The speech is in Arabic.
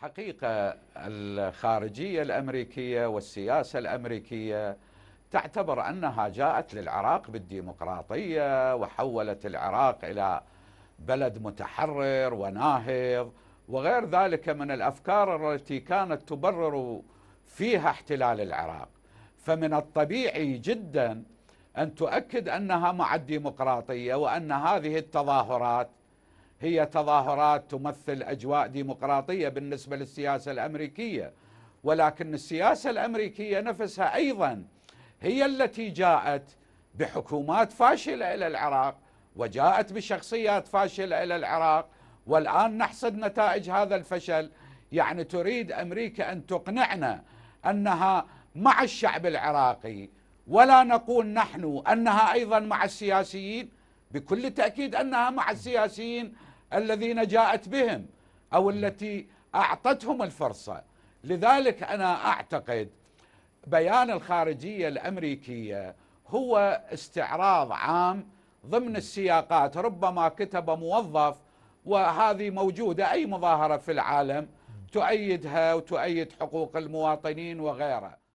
حقيقة الخارجية الأمريكية والسياسة الأمريكية تعتبر أنها جاءت للعراق بالديمقراطية وحولت العراق إلى بلد متحرر وناهض وغير ذلك من الأفكار التي كانت تبرر فيها احتلال العراق فمن الطبيعي جدا أن تؤكد أنها مع الديمقراطية وأن هذه التظاهرات هي تظاهرات تمثل اجواء ديمقراطيه بالنسبه للسياسه الامريكيه ولكن السياسه الامريكيه نفسها ايضا هي التي جاءت بحكومات فاشله الى العراق وجاءت بشخصيات فاشله الى العراق والان نحصد نتائج هذا الفشل يعني تريد امريكا ان تقنعنا انها مع الشعب العراقي ولا نقول نحن انها ايضا مع السياسيين بكل تاكيد انها مع السياسيين الذين جاءت بهم أو التي أعطتهم الفرصة لذلك أنا أعتقد بيان الخارجية الأمريكية هو استعراض عام ضمن السياقات ربما كتب موظف وهذه موجودة أي مظاهرة في العالم تؤيدها وتؤيد حقوق المواطنين وغيره